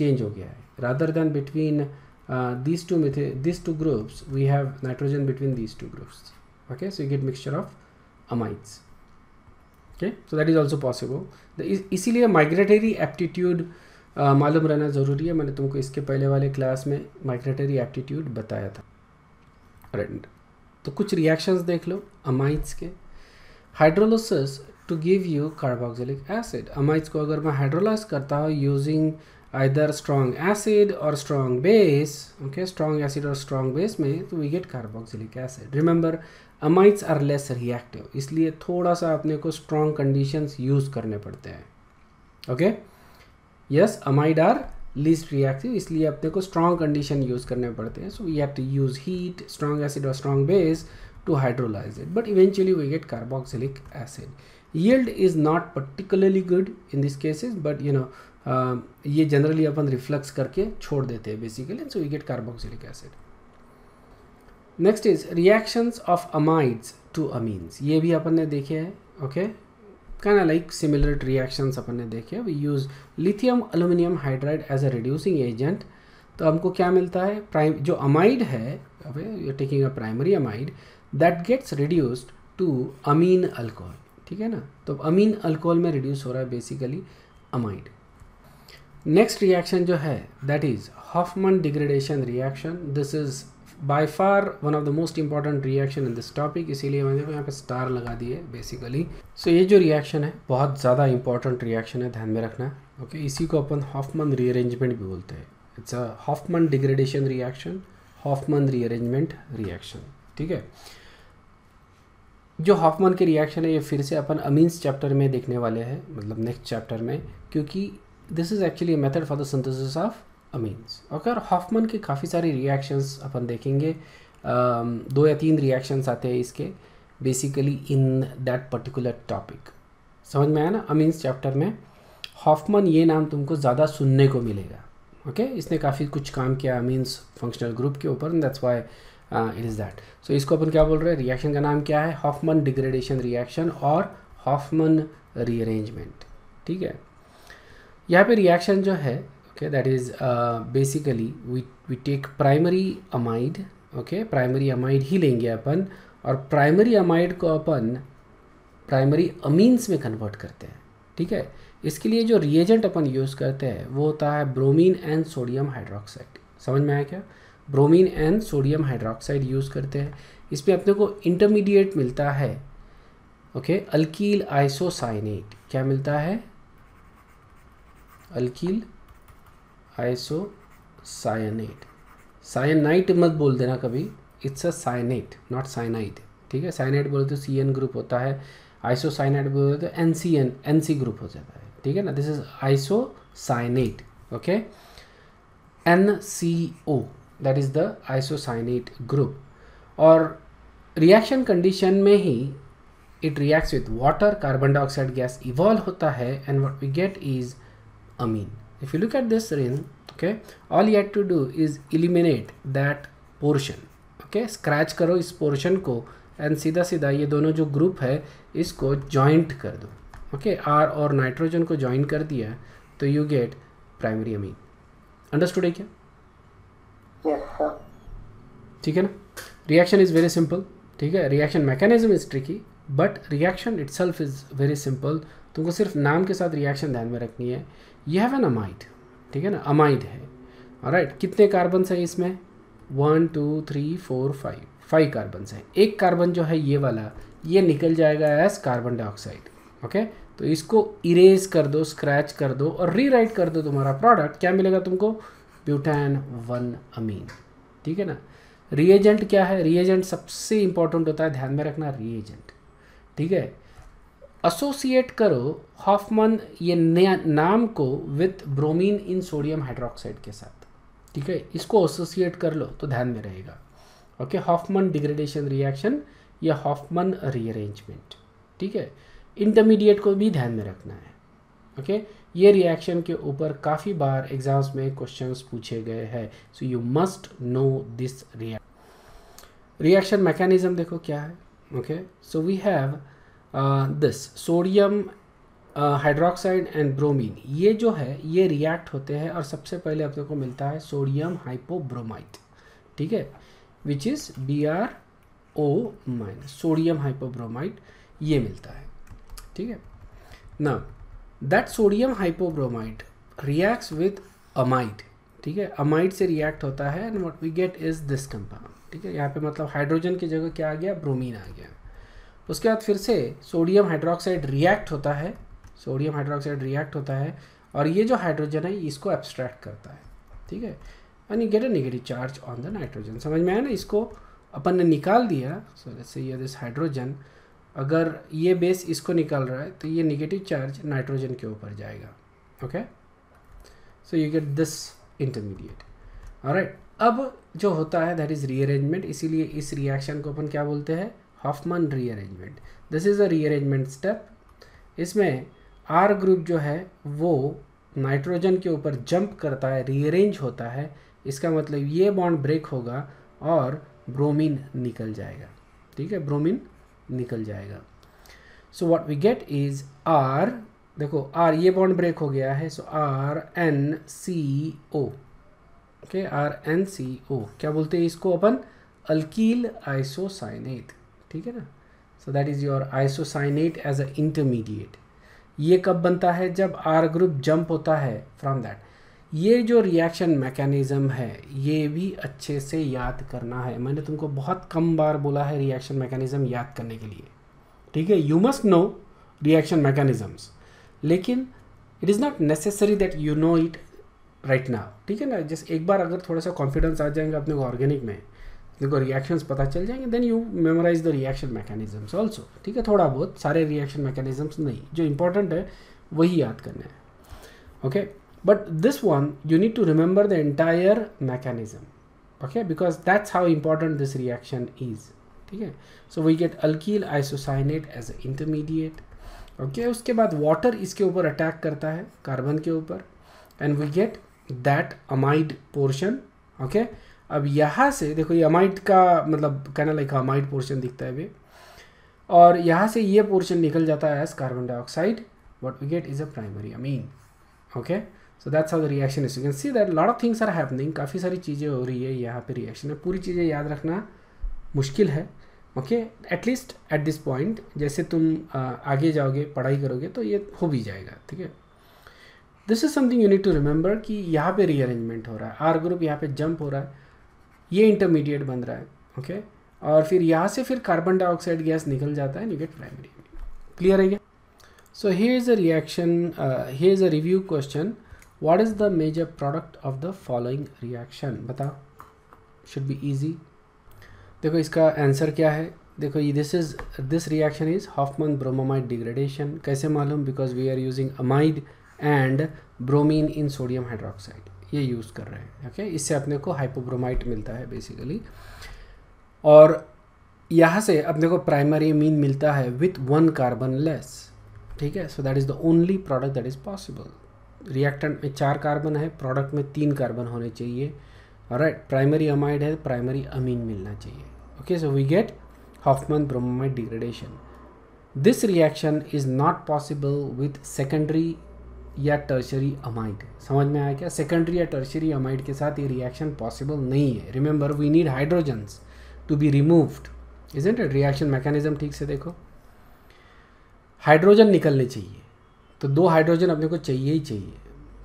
change ho gaya hai rather than between uh, these two method these two groups we have nitrogen between these two groups okay so you get mixture of amides okay so that is also possible the, is इसीलिए migratory aptitude uh, मालूम रहना ज़रूरी है मैंने तुमको इसके पहले वाले क्लास में माइग्रेटरी एप्टीट्यूड बताया था तो कुछ रिएक्शंस देख लो अमाइड्स के hydrolysis to give you carboxylic acid amides को अगर मैं हाइड्रोलाइज करता हूँ यूजिंग आइदर स्ट्रॉन्ग एसिड और strong base okay strong acid और स्ट्रॉन्ग बेस में तो we get carboxylic acid remember amides are less reactive इसलिए थोड़ा सा अपने को स्ट्रॉन्ग कंडीशन यूज करने पड़ते हैं okay yes amide are least reactive इसलिए अपने को स्ट्रॉन्ग कंडीशन यूज़ करने पड़ते हैं so we have to use heat strong acid और strong base to hydrolyse it but eventually we get carboxylic acid yield is not particularly good in this cases but you know ये generally अपन reflux करके छोड़ देते हैं basically so we get carboxylic acid next is reactions of amides to amines ये भी अपन ने देखे हैं okay okay? kind of like similar reactions अपन ने देखे we use lithium aluminium hydride as a reducing agent तो हमको क्या मिलता है प्राइम जो अमाइड है you taking a primary amide that gets reduced to amine alcohol ठीक है ना तो अमीन अल्कोहल में रिड्यूस हो रहा है बेसिकली अमाइड नेक्स्ट रिएक्शन जो है that is Hofmann degradation reaction this is by far one of the most important reaction in this topic इसीलिए मैंने देखो यहाँ पे स्टार लगा दिए बेसिकली सो so, ये जो रिएक्शन है बहुत ज़्यादा इंपॉर्टेंट रिएक्शन है ध्यान में रखना ओके okay, इसी को अपन हॉफमन रीअरेंजमेंट भी बोलते हैं it's a Hofmann degradation reaction Hofmann rearrangement reaction ठीक है जो हॉफमन के रिएक्शन है ये फिर से अपन अमीन्स चैप्टर में देखने वाले हैं मतलब नेक्स्ट चैप्टर में क्योंकि this is actually method for the synthesis of amines अगर हॉफमन के काफ़ी सारे रिएक्शंस अपन देखेंगे um, दो या तीन रिएक्शंस आते हैं इसके basically in that particular topic समझ में आया ना अमीन्स चैप्टर में हॉफमन ये नाम तुमको ज़्यादा सुनने को मिलेगा ओके okay? इसने काफ़ी कुछ काम किया अमीन्स फंक्शनल ग्रुप के ऊपर that's why it is that so इसको अपन क्या बोल रहे हैं रिएक्शन का नाम क्या है हॉफमन डिग्रेडेशन रिएक्शन और हॉफमन रीअरेंजमेंट ठीक है यहाँ पे रिएक्शन जो है okay that is uh, basically we we take primary amide okay primary amide ही लेंगे अपन और primary amide को अपन primary amines में convert करते हैं ठीक है इसके लिए जो रिएजेंट अपन यूज़ करते हैं वो होता है ब्रोमीन एंड सोडियम हाइड्रोक्साइड समझ में आया क्या bromine and sodium hydroxide use करते हैं इसमें अपने को इंटरमीडिएट मिलता है ओके अल्कील आइसोसाइनेट क्या मिलता है अल्कील आइसोसाइनेट साइनाइट साइनाइट मत बोल देना कभी इट्स अ साइनेट नॉट साइनाइट ठीक है साइनाइट बोले तो सी एन ग्रुप होता है आइसोसाइनाइट साइनाइट बोले तो N C N N C group हो जाता है ठीक है ना this is isocyanate okay N C O that is the isocyanate group और रिएक्शन कंडीशन में ही it reacts with water carbon dioxide gas evolve होता है and what we get is amine if you look at this ring okay all you have to do is eliminate that portion okay scratch करो इस portion को and सीधा सीधा ये दोनों जो ग्रुप है इसको जॉइंट कर दो ओके okay? आर और नाइट्रोजन को जॉइन कर दिया तो you get primary amine understood है क्या ठीक yes, है ना रिएक्शन इज़ वेरी सिंपल ठीक है reaction mechanism is tricky but reaction itself is very simple तुमको सिर्फ नाम के साथ रिएक्शन ध्यान में रखनी है यू हैव एन अमाइड ठीक है ना अमाइड है और राइट कितने कार्बन हैं इसमें one two three four five five carbon हैं एक कार्बन जो है ये वाला ये निकल जाएगा एज कार्बन डाइऑक्साइड ओके तो इसको इरेज कर दो स्क्रैच कर दो और रीराइट कर दो तुम्हारा प्रोडक्ट क्या मिलेगा तुमको ब्यूटैन वन अमीन ठीक है ना रिएजेंट क्या है रिएजेंट सबसे इंपॉर्टेंट होता है ध्यान में रखना रिएजेंट ठीक है एसोसिएट करो हॉफमन ये नया नाम को with bromine in sodium hydroxide के साथ ठीक है इसको एसोसिएट कर लो तो ध्यान में रहेगा ओके हॉफमन डिग्रेडेशन रिएक्शन या हॉफमन रीअरेंजमेंट ठीक है इंटरमीडिएट को भी ध्यान में रखना है ओके okay? ये रिएक्शन के ऊपर काफ़ी बार एग्जाम्स में क्वेश्चंस पूछे गए हैं so you must know this reaction reaction mechanism देखो क्या है okay so we have this sodium hydroxide and bromine ये जो है ये रिएक्ट होते हैं और सबसे पहले अपने को मिलता है सोडियम हाइपोब्रोमाइड ठीक है which is B R O minus sodium hypobromide ये मिलता है ठीक है ना that sodium hypobromide reacts with amide ठीक है अमाइड से रिएक्ट होता है and what we get is this compound ठीक है यहाँ पे मतलब हाइड्रोजन की जगह क्या आ गया ब्रोमीन आ गया उसके बाद फिर से सोडियम हाइड्रोक्साइड रिएक्ट होता है सोडियम हाइड्रोक्साइड रिएक्ट होता है और ये जो हाइड्रोजन है इसको एब्स्ट्रैक्ट करता है ठीक है and you get a negative charge on the nitrogen समझ में आया ना इसको अपन ने निकाल दिया सो लेट्स से ये दिस हाइड्रोजन अगर ये बेस इसको निकाल रहा है तो ये निगेटिव चार्ज नाइट्रोजन के ऊपर जाएगा okay so you get this intermediate right अब जो होता है दैट इज़ रीअरेंजमेंट इसीलिए इस रिएक्शन को अपन क्या बोलते हैं Hofmann rearrangement this is a rearrangement step इसमें आर ग्रुप जो है वो नाइट्रोजन के ऊपर जंप करता है रीअरेंज होता है इसका मतलब ये बॉन्ड ब्रेक होगा और ब्रोमीन निकल जाएगा ठीक है ब्रोमीन निकल जाएगा so what we get is R देखो आर ये बॉन्ड ब्रेक हो गया है so R N C O okay R N C O क्या बोलते हैं इसको अपन अल्कील आइसोसाइनेट ठीक है ना so that is your isocyanate as a intermediate ये कब बनता है जब आर ग्रुप जंप होता है फ्रॉम दैट ये जो रिएक्शन मैकेनिज़्म है ये भी अच्छे से याद करना है मैंने तुमको बहुत कम बार बोला है रिएक्शन मैकेनिज़्म याद करने के लिए ठीक है you must know reaction mechanisms लेकिन it is not necessary that you know it right now ठीक है ना जस्ट एक बार अगर थोड़ा सा कॉन्फिडेंस आ जाएगा अपने ऑर्गेनिक में देखो रिएक्शंस पता चल जाएंगे then you memorise the reaction mechanisms also ठीक है थोड़ा बहुत सारे रिएक्शन मैकेनिज्म्स नहीं जो इंपॉर्टेंट है वही याद करना है okay but this one you need to remember the entire mechanism okay because that's how important this reaction is ठीक है so we get alkyl isocyanate as a intermediate okay उसके बाद वाटर इसके ऊपर अटैक करता है कार्बन के ऊपर and we get that amide portion okay अब यहाँ से देखो ये अमाइट का मतलब कहना लाइक अमाइट पोर्शन दिखता है अभी और यहाँ से ये पोर्शन निकल जाता है as carbon dioxide what we get is a primary amine okay so that's how the reaction is you can see that lot of things are happening काफ़ी सारी चीज़ें हो रही है यहाँ पे रिएक्शन है पूरी चीज़ें याद रखना मुश्किल है okay at least at this point जैसे तुम uh, आगे जाओगे पढ़ाई करोगे तो ये हो भी जाएगा ठीक है this is something you need to remember कि यहाँ पे रीअरेंजमेंट हो रहा है आर ग्रुप यहाँ पे जंप हो रहा है ये इंटरमीडिएट बन रहा है ओके okay? और फिर यहाँ से फिर कार्बन डाइऑक्साइड गैस निकल जाता है निगेट प्राइमरी क्लियर है क्या so here is a reaction here is a review question what is the major product of the following reaction बता शुड बी ईजी देखो इसका आंसर क्या है देखो ये this is this reaction is Hofmann bromamide degradation कैसे मालूम because we are using amide and bromine in sodium hydroxide ये यूज़ कर रहे हैं ओके इससे अपने को हाइपोब्रोमाइट मिलता है बेसिकली और यहाँ से अपने को प्राइमरी मीन मिलता है विथ वन कार्बन लेस ठीक है so that is the only product that is possible reactant में चार कार्बन है प्रोडक्ट में तीन कार्बन होने चाहिए राइट प्राइमरी अमाइड है प्राइमरी अमीन मिलना चाहिए okay so we get Hofmann bromide degradation this reaction is not possible with secondary या टर्शरी अमाइड समझ में आया क्या सेकेंडरी या टर्शरी अमाइड के साथ ये रिएक्शन पॉसिबल नहीं है remember we need hydrogens to be removed is it reaction mechanism ठीक से देखो हाइड्रोजन निकलने चाहिए तो दो हाइड्रोजन अपने को चाहिए ही चाहिए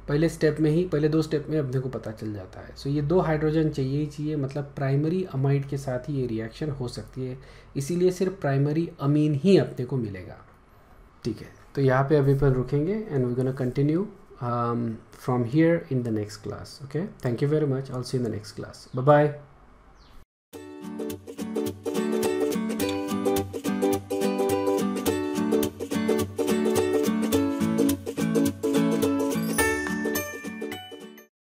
पहले स्टेप में ही पहले दो स्टेप में अपने को पता चल जाता है सो so, ये दो हाइड्रोजन चाहिए ही चाहिए मतलब प्राइमरी अमाइड के साथ ही ये रिएक्शन हो सकती है इसीलिए सिर्फ प्राइमरी अमीन ही अपने को मिलेगा ठीक है तो यहाँ पे अभी पर रुकेंगे and we gonna continue from here in the next class okay thank you very much all see in the next class bye bye